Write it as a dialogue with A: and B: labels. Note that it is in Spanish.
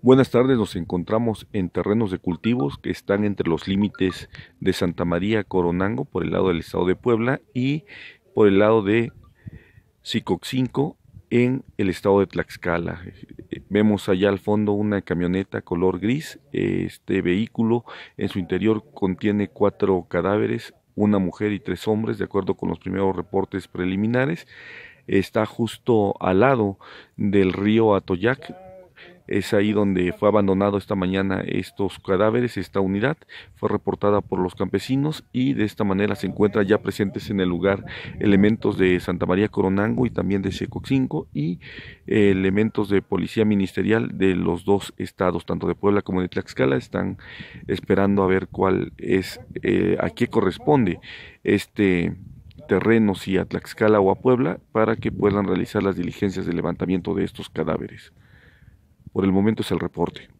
A: Buenas tardes, nos encontramos en terrenos de cultivos que están entre los límites de Santa María Coronango por el lado del estado de Puebla y por el lado de Sicoxinco en el estado de Tlaxcala. Vemos allá al fondo una camioneta color gris. Este vehículo en su interior contiene cuatro cadáveres, una mujer y tres hombres, de acuerdo con los primeros reportes preliminares. Está justo al lado del río Atoyac, es ahí donde fue abandonado esta mañana estos cadáveres, esta unidad fue reportada por los campesinos y de esta manera se encuentran ya presentes en el lugar elementos de Santa María Coronango y también de Seco y eh, elementos de policía ministerial de los dos estados, tanto de Puebla como de Tlaxcala, están esperando a ver cuál es, eh, a qué corresponde este terreno, si a Tlaxcala o a Puebla para que puedan realizar las diligencias de levantamiento de estos cadáveres. Por el momento es el reporte.